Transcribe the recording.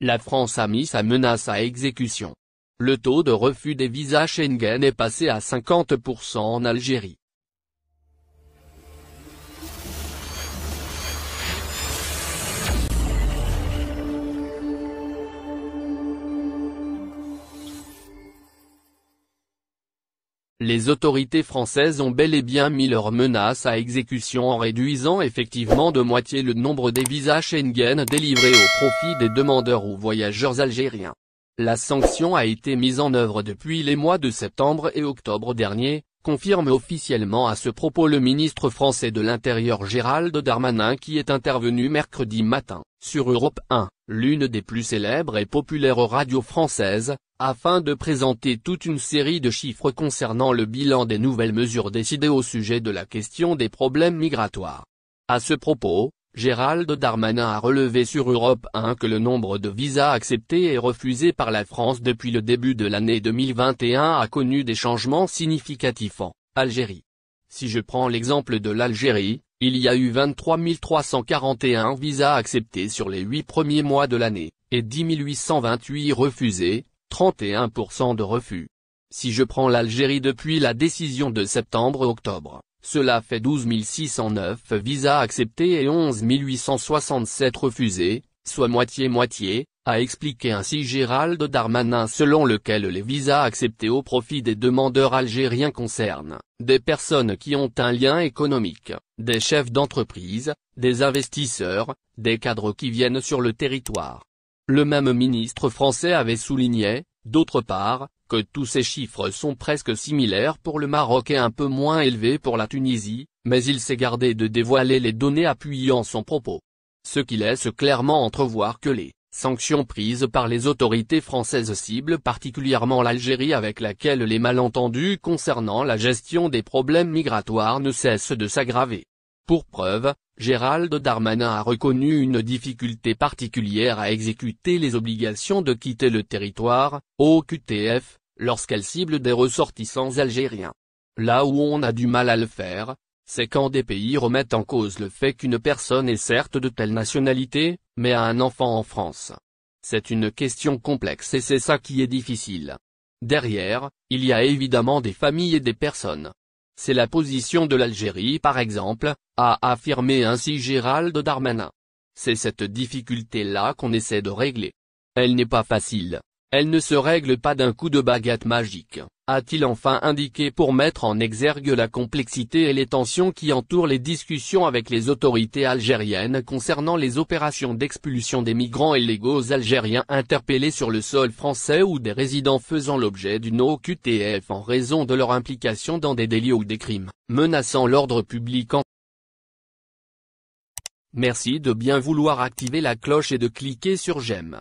la France a mis sa menace à exécution. Le taux de refus des visas Schengen est passé à 50% en Algérie. les autorités françaises ont bel et bien mis leurs menaces à exécution en réduisant effectivement de moitié le nombre des visas Schengen délivrés au profit des demandeurs ou voyageurs algériens. La sanction a été mise en œuvre depuis les mois de septembre et octobre dernier, confirme officiellement à ce propos le ministre français de l'Intérieur Gérald Darmanin qui est intervenu mercredi matin sur Europe 1, l'une des plus célèbres et populaires radios françaises, afin de présenter toute une série de chiffres concernant le bilan des nouvelles mesures décidées au sujet de la question des problèmes migratoires. À ce propos, Gérald Darmanin a relevé sur Europe 1 que le nombre de visas acceptés et refusés par la France depuis le début de l'année 2021 a connu des changements significatifs en Algérie. Si je prends l'exemple de l'Algérie, il y a eu 23 341 visas acceptés sur les 8 premiers mois de l'année, et 10 828 refusés, 31% de refus. Si je prends l'Algérie depuis la décision de septembre-octobre, cela fait 12 609 visas acceptés et 11 867 refusés, soit moitié-moitié, a expliqué ainsi Gérald Darmanin selon lequel les visas acceptés au profit des demandeurs algériens concernent des personnes qui ont un lien économique, des chefs d'entreprise, des investisseurs, des cadres qui viennent sur le territoire. Le même ministre français avait souligné, d'autre part, que tous ces chiffres sont presque similaires pour le Maroc et un peu moins élevés pour la Tunisie, mais il s'est gardé de dévoiler les données appuyant son propos. Ce qui laisse clairement entrevoir que les Sanctions prises par les autorités françaises ciblent particulièrement l'Algérie avec laquelle les malentendus concernant la gestion des problèmes migratoires ne cessent de s'aggraver. Pour preuve, Gérald Darmanin a reconnu une difficulté particulière à exécuter les obligations de quitter le territoire, au QTF, lorsqu'elle cible des ressortissants algériens. Là où on a du mal à le faire, c'est quand des pays remettent en cause le fait qu'une personne est certes de telle nationalité, mais a un enfant en France. C'est une question complexe et c'est ça qui est difficile. Derrière, il y a évidemment des familles et des personnes. C'est la position de l'Algérie par exemple, a affirmé ainsi Gérald Darmanin. C'est cette difficulté-là qu'on essaie de régler. Elle n'est pas facile. Elle ne se règle pas d'un coup de baguette magique, a-t-il enfin indiqué pour mettre en exergue la complexité et les tensions qui entourent les discussions avec les autorités algériennes concernant les opérations d'expulsion des migrants illégaux algériens interpellés sur le sol français ou des résidents faisant l'objet d'une OQTF en raison de leur implication dans des délits ou des crimes, menaçant l'ordre public en Merci de bien vouloir activer la cloche et de cliquer sur j'aime.